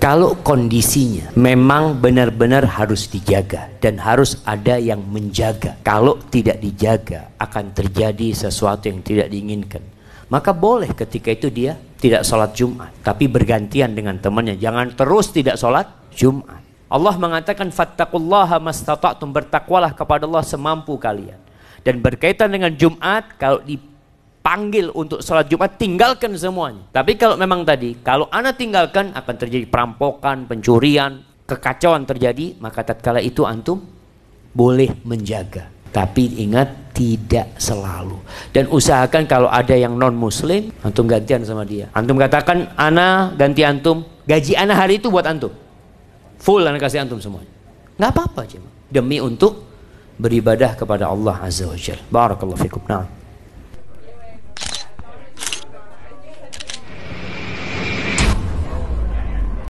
Kalau kondisinya memang benar-benar harus dijaga dan harus ada yang menjaga. Kalau tidak dijaga akan terjadi sesuatu yang tidak diinginkan. Maka boleh ketika itu dia tidak sholat Jumat, tapi bergantian dengan temannya. Jangan terus tidak sholat Jumat. Allah mengatakan fattaqullaha mastata'tum bertakwalah kepada Allah semampu kalian. Dan berkaitan dengan Jumat kalau di panggil untuk sholat Jumat, tinggalkan semuanya. Tapi kalau memang tadi, kalau Anda tinggalkan akan terjadi perampokan, pencurian, kekacauan terjadi, maka tatkala itu antum boleh menjaga. Tapi ingat tidak selalu. Dan usahakan kalau ada yang non muslim, antum gantian sama dia. Antum katakan, ana ganti antum, gaji ana hari itu buat antum. Full ana kasih antum semuanya. Nggak apa-apa Demi untuk beribadah kepada Allah Azza wa Jalla. Barakallahu fikum. Nah.